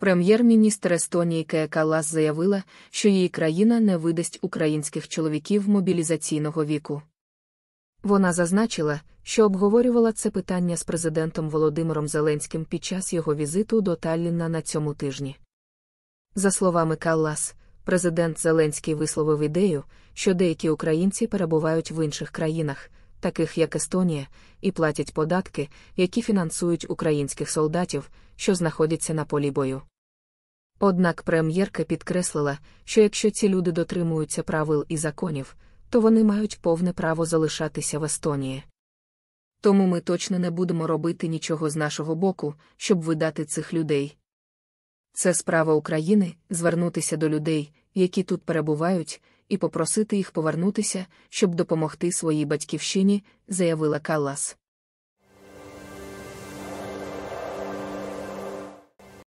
Прем'єр-міністр Естонії Кея Калас заявила, що її країна не видасть українських чоловіків мобілізаційного віку. Вона зазначила, що обговорювала це питання з президентом Володимиром Зеленським під час його візиту до Талліна на цьому тижні. За словами Каллас, президент Зеленський висловив ідею, що деякі українці перебувають в інших країнах, таких як Естонія, і платять податки, які фінансують українських солдатів, що знаходяться на полі бою. Однак прем'єрка підкреслила, що якщо ці люди дотримуються правил і законів, то вони мають повне право залишатися в Естонії. Тому ми точно не будемо робити нічого з нашого боку, щоб видати цих людей. Це справа України звернутися до людей, які тут перебувають, і попросити їх повернутися, щоб допомогти своїй батьківщині, заявила Калас.